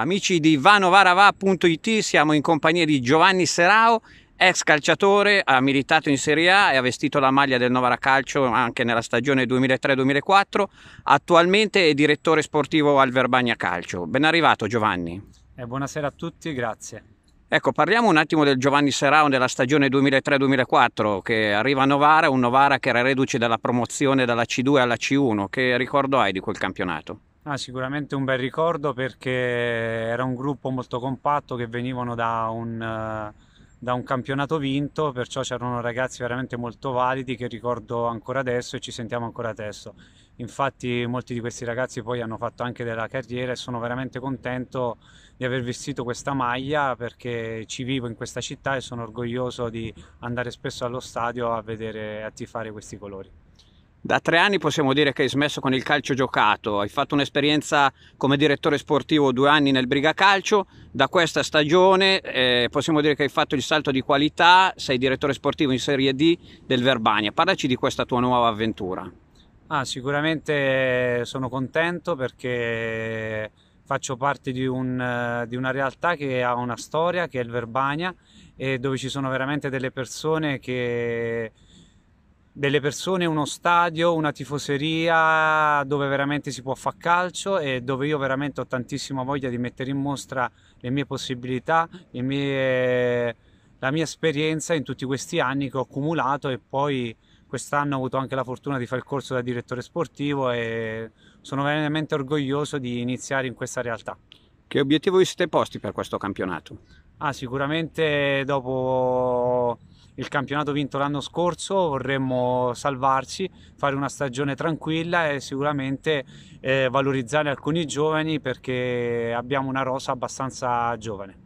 Amici di vanovarava.it, siamo in compagnia di Giovanni Serao, ex calciatore, ha militato in Serie A e ha vestito la maglia del Novara Calcio anche nella stagione 2003-2004. Attualmente è direttore sportivo al Verbagna Calcio. Ben arrivato Giovanni. Eh, buonasera a tutti, grazie. Ecco, parliamo un attimo del Giovanni Serao della stagione 2003-2004 che arriva a Novara, un Novara che era reduce dalla promozione dalla C2 alla C1. Che ricordo hai di quel campionato? Ah, sicuramente un bel ricordo perché era un gruppo molto compatto che venivano da un, eh, da un campionato vinto, perciò c'erano ragazzi veramente molto validi che ricordo ancora adesso e ci sentiamo ancora adesso. Infatti molti di questi ragazzi poi hanno fatto anche della carriera e sono veramente contento di aver vestito questa maglia perché ci vivo in questa città e sono orgoglioso di andare spesso allo stadio a vedere e a tifare questi colori. Da tre anni possiamo dire che hai smesso con il calcio giocato, hai fatto un'esperienza come direttore sportivo due anni nel Briga Calcio, da questa stagione eh, possiamo dire che hai fatto il salto di qualità, sei direttore sportivo in Serie D del Verbania, parlaci di questa tua nuova avventura. Ah, sicuramente sono contento perché faccio parte di, un, di una realtà che ha una storia, che è il Verbania, e dove ci sono veramente delle persone che delle persone, uno stadio, una tifoseria dove veramente si può fare calcio e dove io veramente ho tantissima voglia di mettere in mostra le mie possibilità, le mie, la mia esperienza in tutti questi anni che ho accumulato e poi quest'anno ho avuto anche la fortuna di fare il corso da direttore sportivo e sono veramente orgoglioso di iniziare in questa realtà. Che obiettivo vi siete posti per questo campionato? Ah, sicuramente dopo il campionato vinto l'anno scorso, vorremmo salvarci, fare una stagione tranquilla e sicuramente eh, valorizzare alcuni giovani perché abbiamo una rosa abbastanza giovane.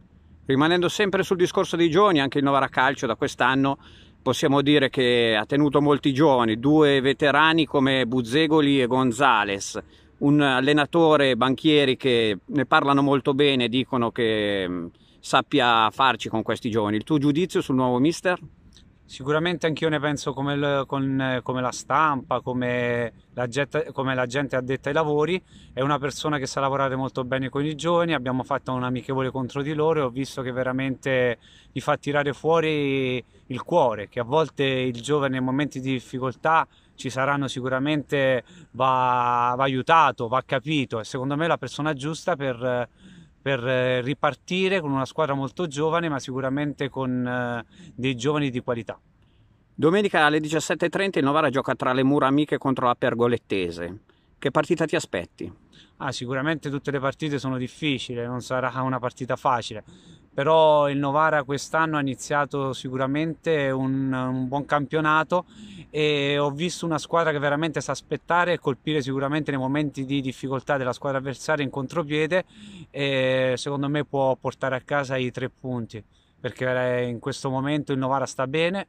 Rimanendo sempre sul discorso dei giovani, anche il Novara Calcio da quest'anno possiamo dire che ha tenuto molti giovani, due veterani come Buzzegoli e Gonzales, un allenatore banchieri che ne parlano molto bene, dicono che mm, sappia farci con questi giovani. Il tuo giudizio sul nuovo mister? Sicuramente anch'io ne penso come, il, con, come la stampa, come la, gente, come la, gente, addetta ai lavori, è una persona che sa lavorare molto bene con i giovani, abbiamo fatto un amichevole contro di loro e ho visto che veramente gli fa tirare fuori il cuore, che a volte il giovane in momenti di difficoltà ci saranno sicuramente, va, va aiutato, va capito e secondo me è la persona giusta per per eh, ripartire con una squadra molto giovane ma sicuramente con eh, dei giovani di qualità. Domenica alle 17.30 il Novara gioca tra le mura amiche contro la Pergolettese. Che partita ti aspetti? Ah, sicuramente tutte le partite sono difficili, non sarà una partita facile, però il Novara quest'anno ha iniziato sicuramente un, un, buon campionato e ho visto una squadra che veramente sa aspettare e colpire sicuramente nei momenti di difficoltà della squadra avversaria in contropiede e secondo me può portare a casa i tre punti perché eh, in questo momento il Novara sta bene,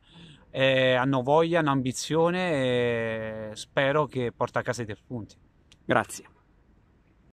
eh, hanno voglia, hanno ambizione e spero che porta a casa i tre punti. Grazie.